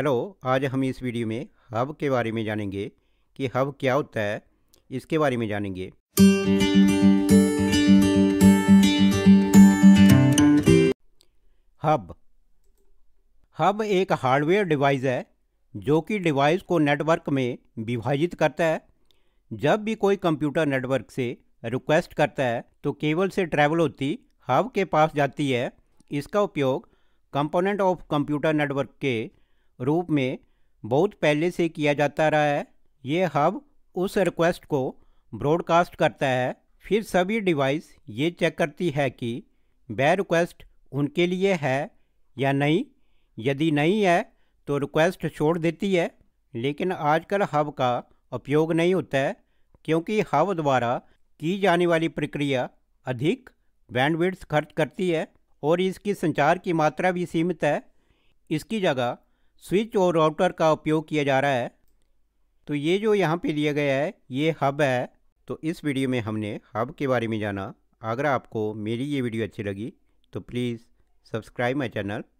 hello आज हम इस वीडियो में हब के बारे में जानेंगे कि हब क्या होता है इसके बारे में जानेंगे हब हब एक हार्डवेयर डिवाइस है जो कि डिवाइस को नेटवर्क में विभाजित करता है जब भी कोई कंप्यूटर नेटवर्क से रिक्वेस्ट करता है तो केबल से ट्रैवल होती हब के पास जाती है इसका उपयोग कंपोनेंट ऑफ कंप्यूटर नेटवर्क के रूप में बहुत पहले से किया जाता रहा है ये हब उस रिक्वेस्ट को ब्रॉडकास्ट करता है फिर सभी डिवाइस ये चेक करती है कि वे रिक्वेस्ट उनके लिए है या नहीं यदि नहीं है तो रिक्वेस्ट छोड़ देती है लेकिन आजकल हब का उपयोग नहीं होता है क्योंकि हब द्वारा की जाने वाली प्रक्रिया अधिक बैंडविड्थ खर्च करती है और इसकी संचार की मात्रा भी सीमित है इसकी जगह स्विच और राउटर का उपयोग किया जा रहा है तो ये जो यहाँ पे लिया गया है ये हब है तो इस वीडियो में हमने हब के बारे में जाना अगर आपको मेरी ये वीडियो अच्छी लगी तो प्लीज़ सब्सक्राइब माई चैनल